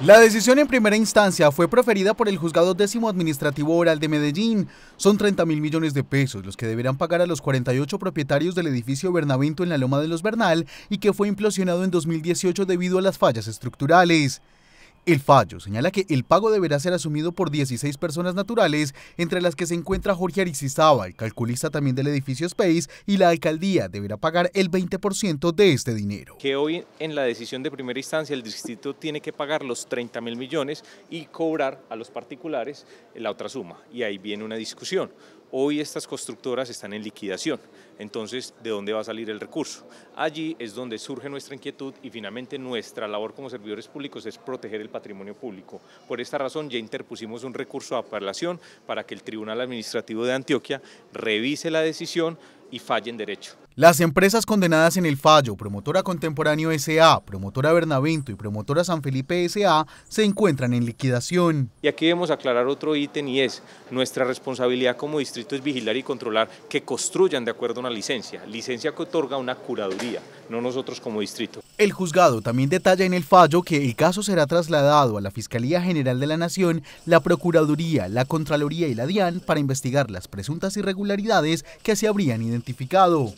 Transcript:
La decisión en primera instancia fue proferida por el Juzgado Décimo Administrativo Oral de Medellín. Son 30 mil millones de pesos los que deberán pagar a los 48 propietarios del edificio Bernavento en la Loma de los Bernal y que fue implosionado en 2018 debido a las fallas estructurales. El fallo señala que el pago deberá ser asumido por 16 personas naturales, entre las que se encuentra Jorge el calculista también del edificio Space, y la alcaldía deberá pagar el 20% de este dinero. Que hoy en la decisión de primera instancia el distrito tiene que pagar los 30 mil millones y cobrar a los particulares la otra suma, y ahí viene una discusión. Hoy estas constructoras están en liquidación, entonces ¿de dónde va a salir el recurso? Allí es donde surge nuestra inquietud y finalmente nuestra labor como servidores públicos es proteger el patrimonio público. Por esta razón ya interpusimos un recurso de apelación para que el Tribunal Administrativo de Antioquia revise la decisión y falle en derecho. Las empresas condenadas en el fallo, Promotora Contemporáneo SA, Promotora Bernavento y Promotora San Felipe SA, se encuentran en liquidación. Y aquí debemos aclarar otro ítem y es, nuestra responsabilidad como distrito es vigilar y controlar que construyan de acuerdo a una licencia, licencia que otorga una curaduría, no nosotros como distrito. El juzgado también detalla en el fallo que el caso será trasladado a la Fiscalía General de la Nación, la Procuraduría, la Contraloría y la DIAN para investigar las presuntas irregularidades que se habrían identificado.